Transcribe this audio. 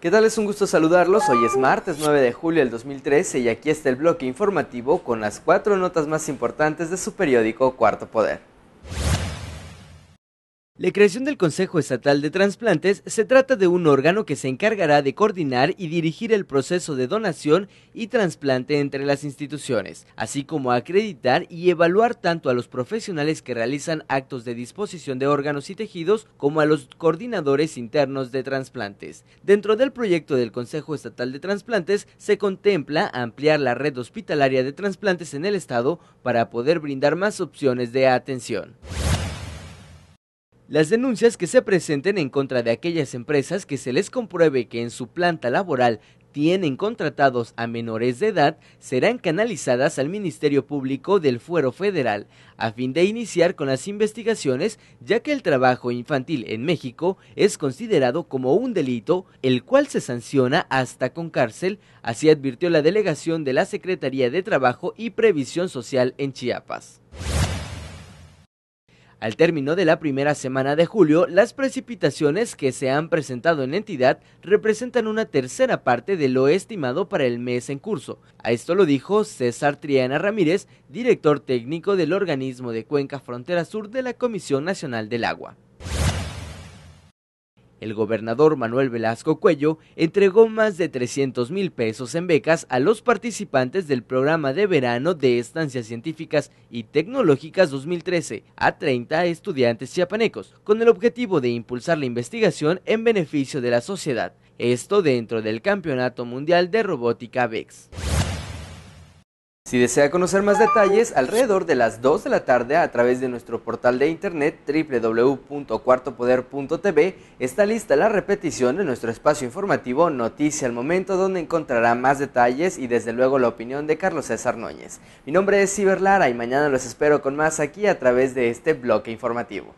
¿Qué tal? Es un gusto saludarlos. Hoy es martes 9 de julio del 2013 y aquí está el bloque informativo con las cuatro notas más importantes de su periódico Cuarto Poder. La creación del Consejo Estatal de Transplantes se trata de un órgano que se encargará de coordinar y dirigir el proceso de donación y trasplante entre las instituciones, así como acreditar y evaluar tanto a los profesionales que realizan actos de disposición de órganos y tejidos como a los coordinadores internos de trasplantes. Dentro del proyecto del Consejo Estatal de Transplantes se contempla ampliar la red hospitalaria de trasplantes en el estado para poder brindar más opciones de atención. Las denuncias que se presenten en contra de aquellas empresas que se les compruebe que en su planta laboral tienen contratados a menores de edad serán canalizadas al Ministerio Público del Fuero Federal, a fin de iniciar con las investigaciones, ya que el trabajo infantil en México es considerado como un delito, el cual se sanciona hasta con cárcel, así advirtió la delegación de la Secretaría de Trabajo y Previsión Social en Chiapas. Al término de la primera semana de julio, las precipitaciones que se han presentado en la entidad representan una tercera parte de lo estimado para el mes en curso. A esto lo dijo César Triana Ramírez, director técnico del organismo de Cuenca Frontera Sur de la Comisión Nacional del Agua. El gobernador Manuel Velasco Cuello entregó más de 300 mil pesos en becas a los participantes del programa de verano de estancias científicas y tecnológicas 2013 a 30 estudiantes chiapanecos, con el objetivo de impulsar la investigación en beneficio de la sociedad. Esto dentro del Campeonato Mundial de Robótica VEX. Si desea conocer más detalles, alrededor de las 2 de la tarde a través de nuestro portal de internet www.cuartopoder.tv está lista la repetición de nuestro espacio informativo Noticia al Momento donde encontrará más detalles y desde luego la opinión de Carlos César Núñez. Mi nombre es Ciber Lara y mañana los espero con más aquí a través de este bloque informativo.